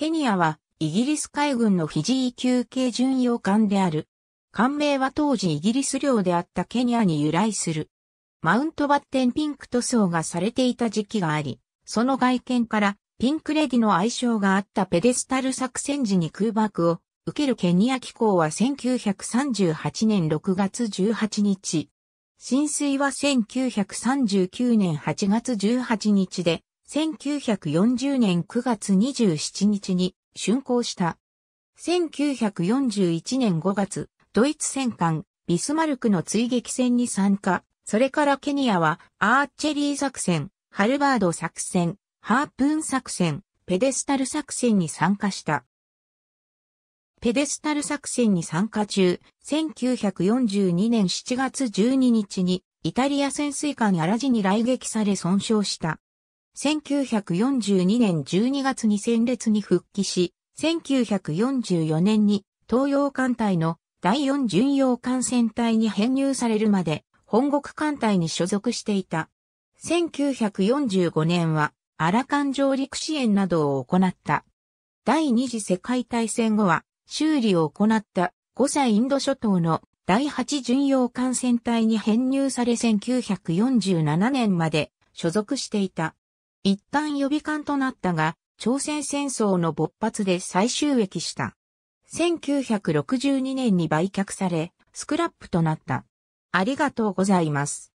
ケニアは、イギリス海軍のフィジー級系巡洋艦である。艦名は当時イギリス領であったケニアに由来する。マウントバッテンピンク塗装がされていた時期があり、その外見からピンクレディの愛称があったペデスタル作戦時に空爆を受けるケニア機構は1938年6月18日。浸水は1939年8月18日で、1940年9月27日に竣工した。1941年5月、ドイツ戦艦ビスマルクの追撃戦に参加。それからケニアはアーチェリー作戦、ハルバード作戦、ハープーン作戦、ペデスタル作戦に参加した。ペデスタル作戦に参加中、1942年7月12日にイタリア潜水艦アラジに来撃され損傷した。1942年12月に戦列に復帰し、1944年に東洋艦隊の第4巡洋艦船隊に編入されるまで本国艦隊に所属していた。1945年はアラカン上陸支援などを行った。第二次世界大戦後は修理を行った5歳インド諸島の第8巡洋艦船隊に編入され1947年まで所属していた。一旦予備艦となったが、朝鮮戦争の勃発で再収益した。1962年に売却され、スクラップとなった。ありがとうございます。